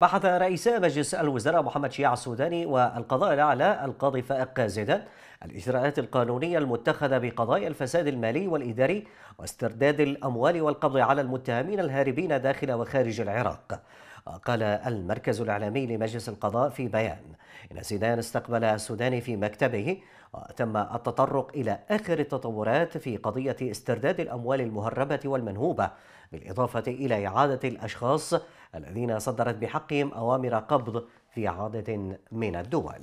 بحث رئيس مجلس الوزراء محمد شياع السوداني والقضاء الأعلى القاضي فائق زيدان الإجراءات القانونية المتخذة بقضايا الفساد المالي والإداري واسترداد الأموال والقبض على المتهمين الهاربين داخل وخارج العراق قال المركز الإعلامي لمجلس القضاء في بيان إن سيدان استقبل السوداني في مكتبه وتم التطرق إلى آخر التطورات في قضية استرداد الأموال المهربة والمنهوبة بالإضافة إلى إعادة الأشخاص الذين صدرت بحقهم أوامر قبض في عدد من الدول